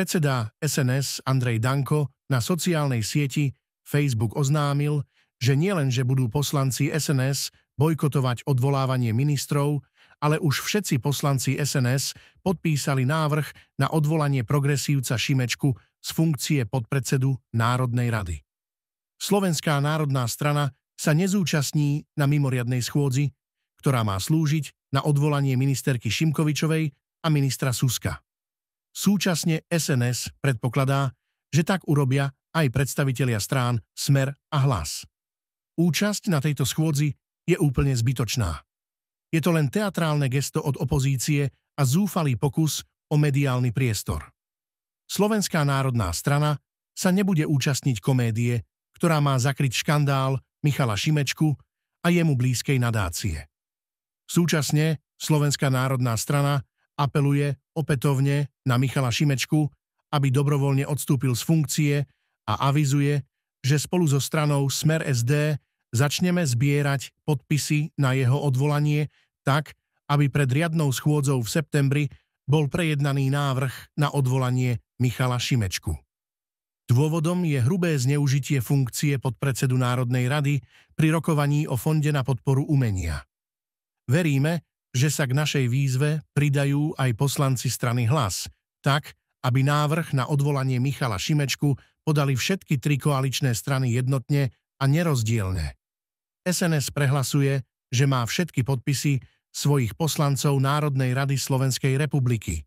Predseda SNS Andrej Danko na sociálnej sieti Facebook oznámil, že nielen, že budú poslanci SNS bojkotovať odvolávanie ministrov, ale už všetci poslanci SNS podpísali návrh na odvolanie progresívca Šimečku z funkcie podpredsedu Národnej rady. Slovenská národná strana sa nezúčastní na mimoriadnej schôdzi, ktorá má slúžiť na odvolanie ministerky Šimkovičovej a ministra Suska. Súčasne SNS predpokladá, že tak urobia aj predstavitelia strán Smer a Hlas. Účasť na tejto schôdzi je úplne zbytočná. Je to len teatrálne gesto od opozície a zúfalý pokus o mediálny priestor. Slovenská národná strana sa nebude účastniť komédie, ktorá má zakryť škandál Michala Šimečku a jemu blízkej nadácie. Súčasne Slovenská národná strana apeluje opätovne na Michala Šimečku, aby dobrovoľne odstúpil z funkcie a avizuje, že spolu so stranou Smer SD začneme zbierať podpisy na jeho odvolanie tak, aby pred riadnou schôdzou v septembri bol prejednaný návrh na odvolanie Michala Šimečku. Dôvodom je hrubé zneužitie funkcie podpredsedu Národnej rady pri rokovaní o Fonde na podporu umenia. Veríme, že sa k našej výzve pridajú aj poslanci strany Hlas, tak, aby návrh na odvolanie Michala Šimečku podali všetky tri koaličné strany jednotne a nerozdielne. SNS prehlasuje, že má všetky podpisy svojich poslancov Národnej rady Slovenskej republiky.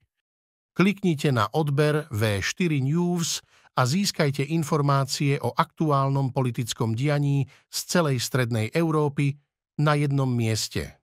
Kliknite na odber V4 News a získajte informácie o aktuálnom politickom dianí z celej strednej Európy na jednom mieste.